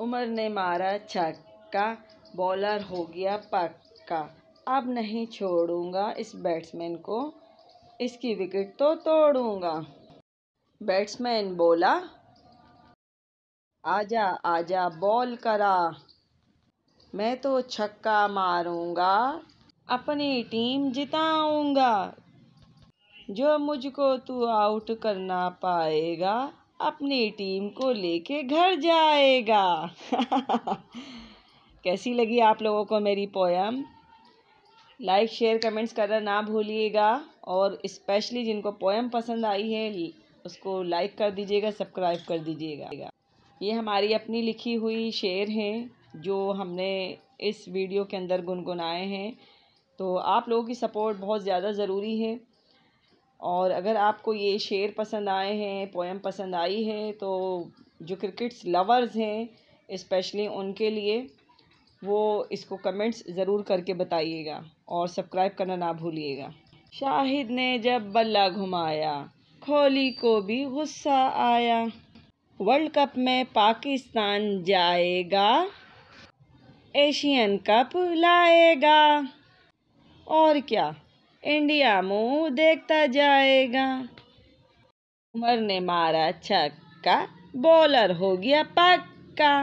उमर ने मारा छक्का बॉलर हो गया पक्का अब नहीं छोड़ूंगा इस बैट्समैन को इसकी विकेट तो तोड़ूंगा बैट्समैन बोला आजा आजा बॉल करा मैं तो छक्का मारूंगा अपनी टीम जिताऊंगा जो मुझको तू आउट करना पाएगा अपनी टीम को लेके घर जाएगा कैसी लगी आप लोगों को मेरी पोयम लाइक शेयर कमेंट्स करना ना भूलिएगा और स्पेशली जिनको पोयम पसंद आई है उसको लाइक कर दीजिएगा सब्सक्राइब कर दीजिएगा ये हमारी अपनी लिखी हुई शेर हैं जो हमने इस वीडियो के अंदर गुनगुनाए हैं तो आप लोगों की सपोर्ट बहुत ज़्यादा ज़रूरी है और अगर आपको ये शेर पसंद आए हैं पोएम पसंद आई है तो जो क्रिकेट्स लवर्स हैं इस्पेशली उनके लिए वो इसको कमेंट्स ज़रूर करके बताइएगा और सब्सक्राइब करना ना भूलिएगा शाहिद ने जब बल्ला घुमाया कोहली को भी गुस्सा आया वर्ल्ड कप में पाकिस्तान जाएगा एशियन कप लाएगा और क्या इंडिया मुंह देखता जाएगा उमर ने मारा छक्का बॉलर हो गया पक्का